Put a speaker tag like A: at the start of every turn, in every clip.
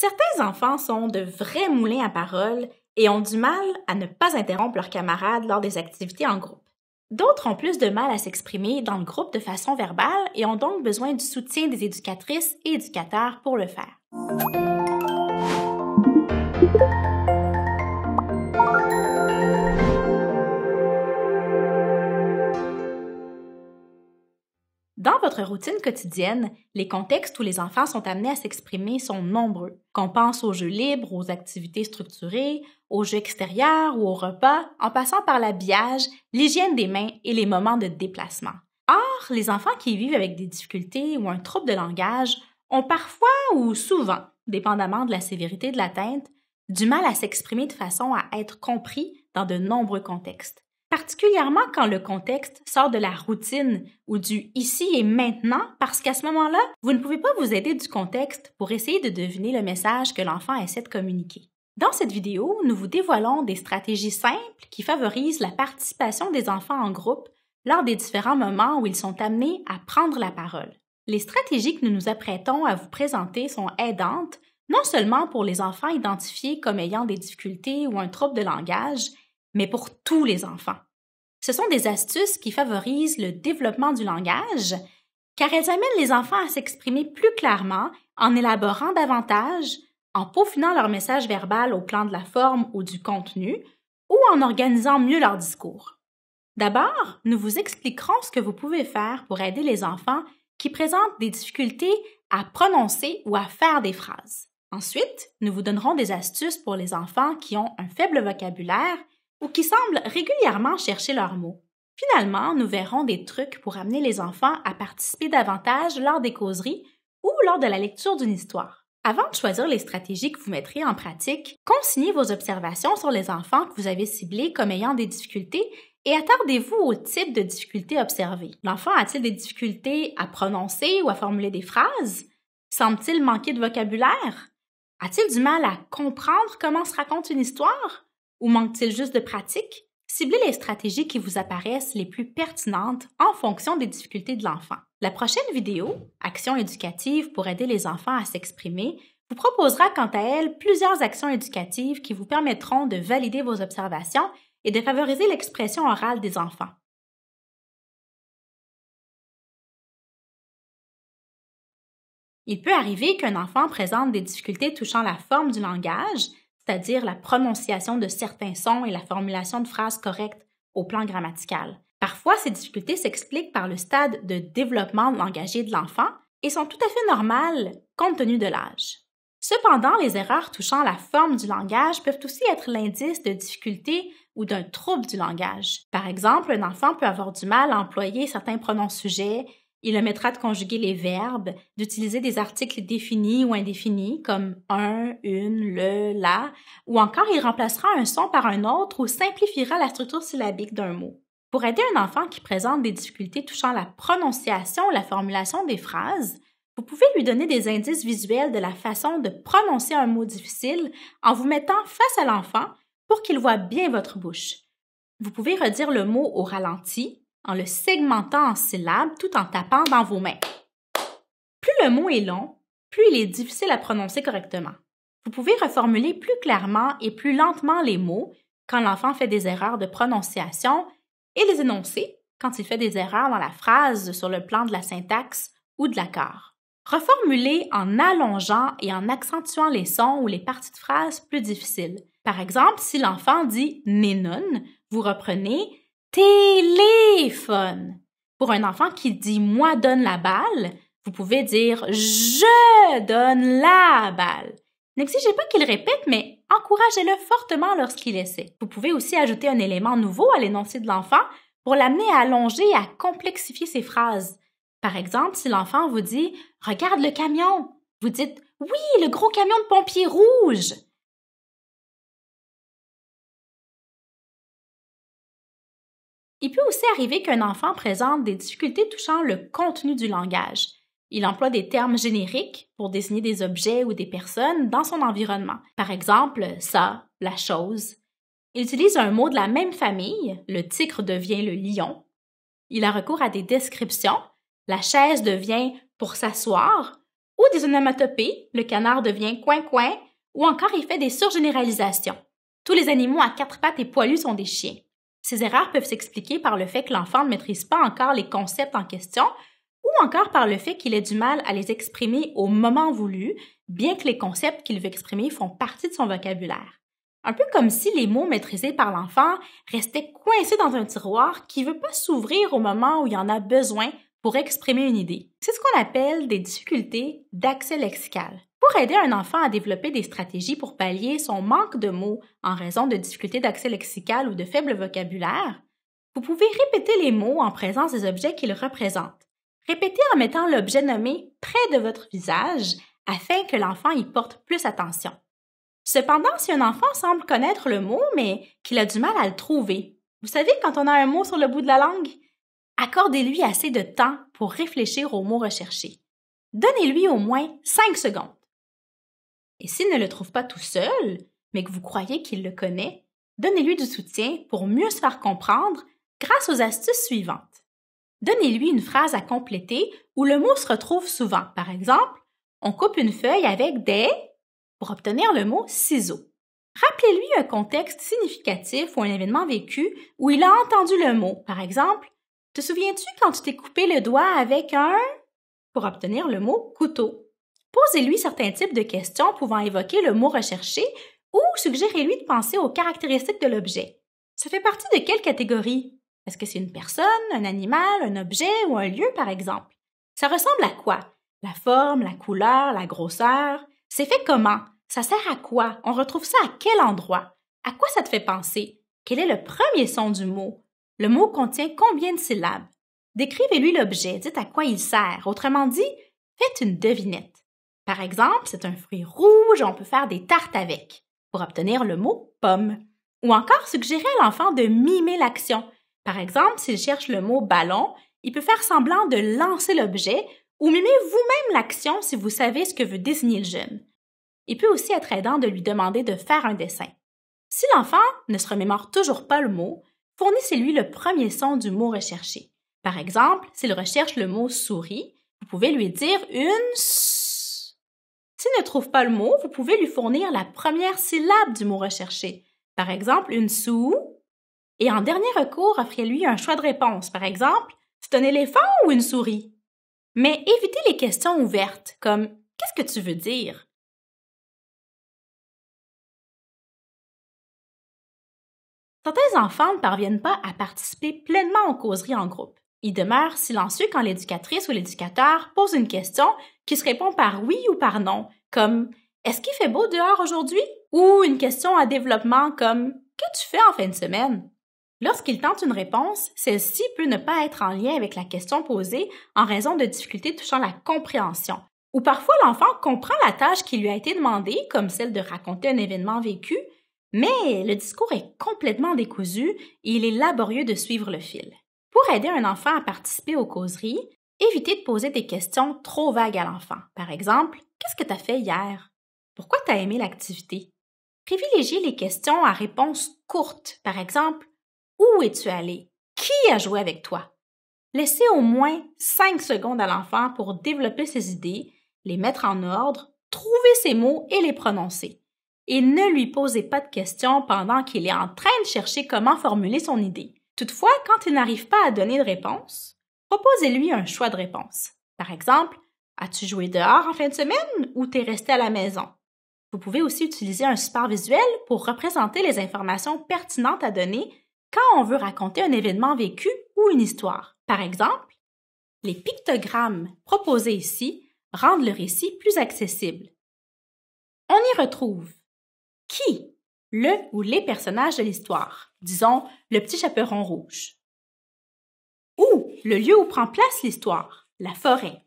A: Certains enfants sont de vrais moulins à parole et ont du mal à ne pas interrompre leurs camarades lors des activités en groupe. D'autres ont plus de mal à s'exprimer dans le groupe de façon verbale et ont donc besoin du soutien des éducatrices et éducateurs pour le faire. Dans votre routine quotidienne, les contextes où les enfants sont amenés à s'exprimer sont nombreux. Qu'on pense aux jeux libres, aux activités structurées, aux jeux extérieurs ou aux repas, en passant par l'habillage, l'hygiène des mains et les moments de déplacement. Or, les enfants qui vivent avec des difficultés ou un trouble de langage ont parfois ou souvent, dépendamment de la sévérité de l'atteinte, du mal à s'exprimer de façon à être compris dans de nombreux contextes particulièrement quand le contexte sort de la routine ou du ici et maintenant, parce qu'à ce moment-là, vous ne pouvez pas vous aider du contexte pour essayer de deviner le message que l'enfant essaie de communiquer. Dans cette vidéo, nous vous dévoilons des stratégies simples qui favorisent la participation des enfants en groupe lors des différents moments où ils sont amenés à prendre la parole. Les stratégies que nous nous apprêtons à vous présenter sont aidantes non seulement pour les enfants identifiés comme ayant des difficultés ou un trouble de langage, mais pour tous les enfants. Ce sont des astuces qui favorisent le développement du langage car elles amènent les enfants à s'exprimer plus clairement en élaborant davantage, en peaufinant leur message verbal au plan de la forme ou du contenu, ou en organisant mieux leur discours. D'abord, nous vous expliquerons ce que vous pouvez faire pour aider les enfants qui présentent des difficultés à prononcer ou à faire des phrases. Ensuite, nous vous donnerons des astuces pour les enfants qui ont un faible vocabulaire ou qui semblent régulièrement chercher leurs mots. Finalement, nous verrons des trucs pour amener les enfants à participer davantage lors des causeries ou lors de la lecture d'une histoire. Avant de choisir les stratégies que vous mettrez en pratique, consignez vos observations sur les enfants que vous avez ciblés comme ayant des difficultés et attardez-vous au type de difficultés observées. L'enfant a-t-il des difficultés à prononcer ou à formuler des phrases? Semble-t-il manquer de vocabulaire? A-t-il du mal à comprendre comment se raconte une histoire? Ou manque-t-il juste de pratique? Ciblez les stratégies qui vous apparaissent les plus pertinentes en fonction des difficultés de l'enfant. La prochaine vidéo, Actions éducatives pour aider les enfants à s'exprimer, vous proposera quant à elle plusieurs actions éducatives qui vous permettront de valider vos observations et de favoriser l'expression orale des enfants. Il peut arriver qu'un enfant présente des difficultés touchant la forme du langage, c'est-à-dire la prononciation de certains sons et la formulation de phrases correctes au plan grammatical. Parfois, ces difficultés s'expliquent par le stade de développement langagier de l'enfant et sont tout à fait normales compte tenu de l'âge. Cependant, les erreurs touchant la forme du langage peuvent aussi être l'indice de difficultés ou d'un trouble du langage. Par exemple, un enfant peut avoir du mal à employer certains pronoms sujets, il omettra de conjuguer les verbes, d'utiliser des articles définis ou indéfinis comme un, une, le, la, ou encore il remplacera un son par un autre ou simplifiera la structure syllabique d'un mot. Pour aider un enfant qui présente des difficultés touchant la prononciation ou la formulation des phrases, vous pouvez lui donner des indices visuels de la façon de prononcer un mot difficile en vous mettant face à l'enfant pour qu'il voit bien votre bouche. Vous pouvez redire le mot au ralenti, en le segmentant en syllabes tout en tapant dans vos mains. Plus le mot est long, plus il est difficile à prononcer correctement. Vous pouvez reformuler plus clairement et plus lentement les mots quand l'enfant fait des erreurs de prononciation et les énoncer quand il fait des erreurs dans la phrase sur le plan de la syntaxe ou de l'accord. Reformuler en allongeant et en accentuant les sons ou les parties de phrases plus difficiles. Par exemple, si l'enfant dit nénon, vous reprenez téléphone. Pour un enfant qui dit moi donne la balle, vous pouvez dire je donne la balle. N'exigez pas qu'il répète, mais encouragez-le fortement lorsqu'il essaie. Vous pouvez aussi ajouter un élément nouveau à l'énoncé de l'enfant pour l'amener à allonger et à complexifier ses phrases. Par exemple, si l'enfant vous dit Regarde le camion, vous dites Oui, le gros camion de pompiers rouge. Il peut aussi arriver qu'un enfant présente des difficultés touchant le contenu du langage. Il emploie des termes génériques pour désigner des objets ou des personnes dans son environnement. Par exemple, ça, la chose. Il utilise un mot de la même famille, le tigre devient le lion. Il a recours à des descriptions, la chaise devient pour s'asseoir, ou des onomatopées, le canard devient coin-coin, ou encore il fait des surgénéralisations. Tous les animaux à quatre pattes et poilus sont des chiens. Ces erreurs peuvent s'expliquer par le fait que l'enfant ne maîtrise pas encore les concepts en question ou encore par le fait qu'il ait du mal à les exprimer au moment voulu, bien que les concepts qu'il veut exprimer font partie de son vocabulaire. Un peu comme si les mots maîtrisés par l'enfant restaient coincés dans un tiroir qui ne veut pas s'ouvrir au moment où il en a besoin pour exprimer une idée. C'est ce qu'on appelle des difficultés d'accès lexical pour aider un enfant à développer des stratégies pour pallier son manque de mots en raison de difficultés d'accès lexical ou de faible vocabulaire, vous pouvez répéter les mots en présence des objets qu'ils représentent. Répétez en mettant l'objet nommé près de votre visage afin que l'enfant y porte plus attention. Cependant, si un enfant semble connaître le mot mais qu'il a du mal à le trouver, vous savez quand on a un mot sur le bout de la langue, accordez-lui assez de temps pour réfléchir au mot recherché. Donnez-lui au moins 5 secondes. Et s'il ne le trouve pas tout seul, mais que vous croyez qu'il le connaît, donnez-lui du soutien pour mieux se faire comprendre grâce aux astuces suivantes. Donnez-lui une phrase à compléter où le mot se retrouve souvent. Par exemple, on coupe une feuille avec des pour obtenir le mot ciseaux. Rappelez-lui un contexte significatif ou un événement vécu où il a entendu le mot. Par exemple, te souviens-tu quand tu t'es coupé le doigt avec un pour obtenir le mot couteau? Posez-lui certains types de questions pouvant évoquer le mot recherché ou suggérez-lui de penser aux caractéristiques de l'objet. Ça fait partie de quelle catégorie? Est-ce que c'est une personne, un animal, un objet ou un lieu, par exemple? Ça ressemble à quoi? La forme, la couleur, la grosseur? C'est fait comment? Ça sert à quoi? On retrouve ça à quel endroit? À quoi ça te fait penser? Quel est le premier son du mot? Le mot contient combien de syllabes? Décrivez-lui l'objet, dites à quoi il sert. Autrement dit, faites une devinette. Par exemple, c'est un fruit rouge, on peut faire des tartes avec, pour obtenir le mot pomme. Ou encore suggérer à l'enfant de mimer l'action. Par exemple, s'il cherche le mot ballon, il peut faire semblant de lancer l'objet ou mimer vous-même l'action si vous savez ce que veut désigner le jeune. Il peut aussi être aidant de lui demander de faire un dessin. Si l'enfant ne se remémore toujours pas le mot, fournissez-lui le premier son du mot recherché. Par exemple, s'il recherche le mot souris, vous pouvez lui dire une s'il ne trouve pas le mot, vous pouvez lui fournir la première syllabe du mot recherché. Par exemple, une sou. Et en dernier recours, offrez-lui un choix de réponse. Par exemple, c'est un éléphant ou une souris? Mais évitez les questions ouvertes, comme Qu'est-ce que tu veux dire? Certains enfants ne parviennent pas à participer pleinement aux causeries en groupe. Ils demeurent silencieux quand l'éducatrice ou l'éducateur pose une question qui se répond par oui ou par non, comme Est-ce qu'il fait beau dehors aujourd'hui? ou une question à développement comme Que tu fais en fin de semaine? Lorsqu'il tente une réponse, celle-ci peut ne pas être en lien avec la question posée en raison de difficultés touchant la compréhension. Ou parfois l'enfant comprend la tâche qui lui a été demandée, comme celle de raconter un événement vécu, mais le discours est complètement décousu et il est laborieux de suivre le fil. Pour aider un enfant à participer aux causeries, évitez de poser des questions trop vagues à l'enfant. Par exemple, qu'est-ce que tu as fait hier? Pourquoi tu as aimé l'activité? Privilégiez les questions à réponse courtes. Par exemple, où es-tu allé? Qui a joué avec toi? Laissez au moins cinq secondes à l'enfant pour développer ses idées, les mettre en ordre, trouver ses mots et les prononcer. Et ne lui posez pas de questions pendant qu'il est en train de chercher comment formuler son idée. Toutefois, quand il n'arrive pas à donner de réponse, proposez-lui un choix de réponse. Par exemple, as-tu joué dehors en fin de semaine ou t'es resté à la maison? Vous pouvez aussi utiliser un support visuel pour représenter les informations pertinentes à donner quand on veut raconter un événement vécu ou une histoire. Par exemple, les pictogrammes proposés ici rendent le récit plus accessible. On y retrouve qui, le ou les personnages de l'histoire, disons le petit chaperon rouge, le lieu où prend place l'histoire, la forêt.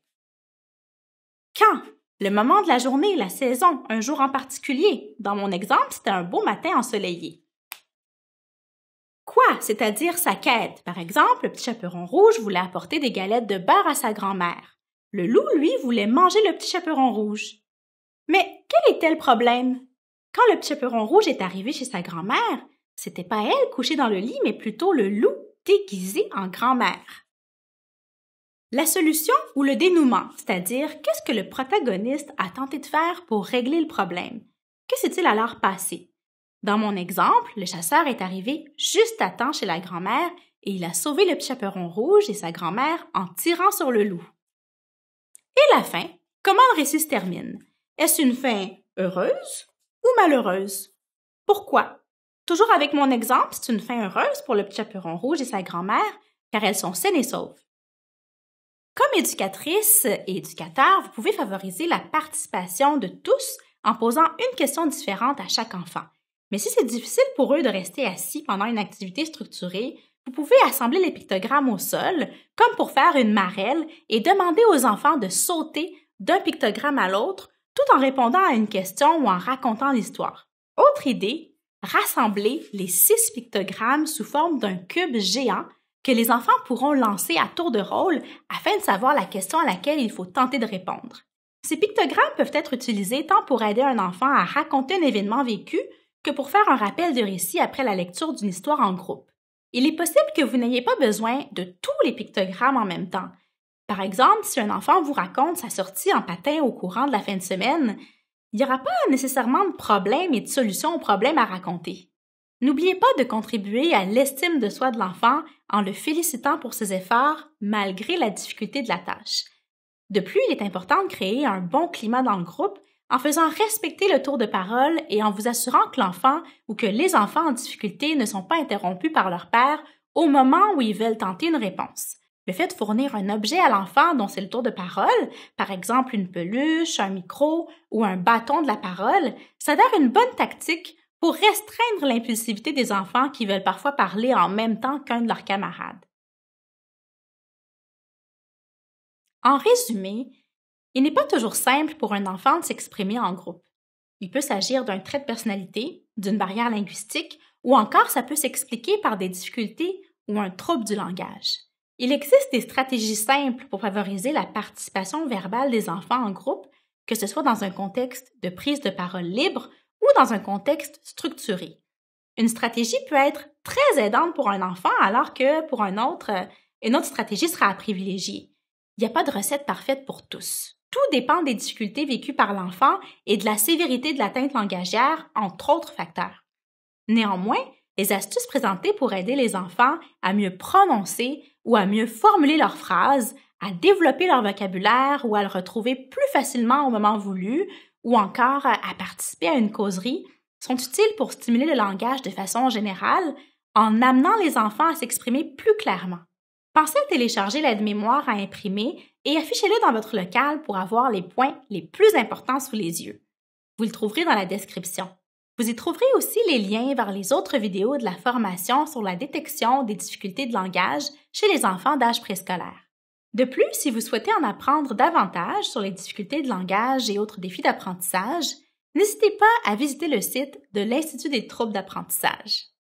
A: Quand le moment de la journée, la saison, un jour en particulier. Dans mon exemple, c'était un beau matin ensoleillé. Quoi, c'est-à-dire sa quête. Par exemple, le petit chaperon rouge voulait apporter des galettes de beurre à sa grand-mère. Le loup, lui, voulait manger le petit chaperon rouge. Mais quel était le problème? Quand le petit chaperon rouge est arrivé chez sa grand-mère, c'était pas elle couchée dans le lit, mais plutôt le loup déguisé en grand-mère. La solution ou le dénouement, c'est-à-dire qu'est-ce que le protagoniste a tenté de faire pour régler le problème? Que s'est-il alors passé? Dans mon exemple, le chasseur est arrivé juste à temps chez la grand-mère et il a sauvé le petit chaperon rouge et sa grand-mère en tirant sur le loup. Et la fin, comment le récit se termine? Est-ce une fin heureuse ou malheureuse? Pourquoi? Toujours avec mon exemple, c'est une fin heureuse pour le petit chaperon rouge et sa grand-mère, car elles sont saines et sauves. Comme éducatrice et éducateur, vous pouvez favoriser la participation de tous en posant une question différente à chaque enfant. Mais si c'est difficile pour eux de rester assis pendant une activité structurée, vous pouvez assembler les pictogrammes au sol, comme pour faire une marelle, et demander aux enfants de sauter d'un pictogramme à l'autre tout en répondant à une question ou en racontant l'histoire. Autre idée, rassembler les six pictogrammes sous forme d'un cube géant que les enfants pourront lancer à tour de rôle afin de savoir la question à laquelle il faut tenter de répondre. Ces pictogrammes peuvent être utilisés tant pour aider un enfant à raconter un événement vécu que pour faire un rappel de récit après la lecture d'une histoire en groupe. Il est possible que vous n'ayez pas besoin de tous les pictogrammes en même temps. Par exemple, si un enfant vous raconte sa sortie en patin au courant de la fin de semaine, il n'y aura pas nécessairement de problème et de solution au problème à raconter. N'oubliez pas de contribuer à l'estime de soi de l'enfant en le félicitant pour ses efforts malgré la difficulté de la tâche. De plus, il est important de créer un bon climat dans le groupe en faisant respecter le tour de parole et en vous assurant que l'enfant ou que les enfants en difficulté ne sont pas interrompus par leur père au moment où ils veulent tenter une réponse. Le fait de fournir un objet à l'enfant dont c'est le tour de parole, par exemple une peluche, un micro ou un bâton de la parole, à une bonne tactique pour restreindre l'impulsivité des enfants qui veulent parfois parler en même temps qu'un de leurs camarades. En résumé, il n'est pas toujours simple pour un enfant de s'exprimer en groupe. Il peut s'agir d'un trait de personnalité, d'une barrière linguistique, ou encore ça peut s'expliquer par des difficultés ou un trouble du langage. Il existe des stratégies simples pour favoriser la participation verbale des enfants en groupe, que ce soit dans un contexte de prise de parole libre ou dans un contexte structuré. Une stratégie peut être très aidante pour un enfant alors que pour un autre, euh, une autre stratégie sera à privilégier. Il n'y a pas de recette parfaite pour tous. Tout dépend des difficultés vécues par l'enfant et de la sévérité de l'atteinte langagière, entre autres facteurs. Néanmoins, les astuces présentées pour aider les enfants à mieux prononcer ou à mieux formuler leurs phrases, à développer leur vocabulaire ou à le retrouver plus facilement au moment voulu, ou encore euh, à participer à une causerie sont utiles pour stimuler le langage de façon générale en amenant les enfants à s'exprimer plus clairement. Pensez à télécharger l'aide-mémoire à imprimer et affichez-le dans votre local pour avoir les points les plus importants sous les yeux. Vous le trouverez dans la description. Vous y trouverez aussi les liens vers les autres vidéos de la formation sur la détection des difficultés de langage chez les enfants d'âge préscolaire. De plus, si vous souhaitez en apprendre davantage sur les difficultés de langage et autres défis d'apprentissage, n'hésitez pas à visiter le site de l'Institut des troubles d'apprentissage.